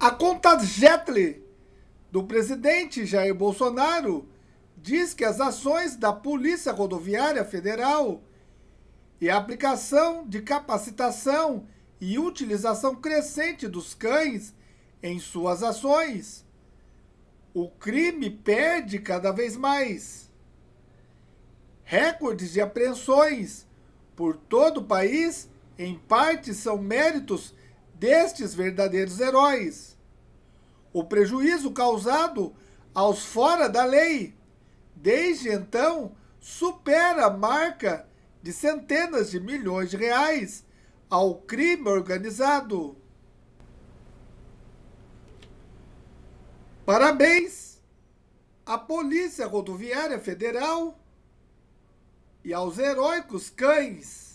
A conta Jetli do presidente Jair Bolsonaro diz que as ações da Polícia Rodoviária Federal e a aplicação de capacitação e utilização crescente dos cães em suas ações. O crime perde cada vez mais. Recordes de apreensões por todo o país, em parte, são méritos destes verdadeiros heróis. O prejuízo causado aos fora da lei, desde então, supera a marca de centenas de milhões de reais ao crime organizado. Parabéns à Polícia Rodoviária Federal e aos heróicos cães.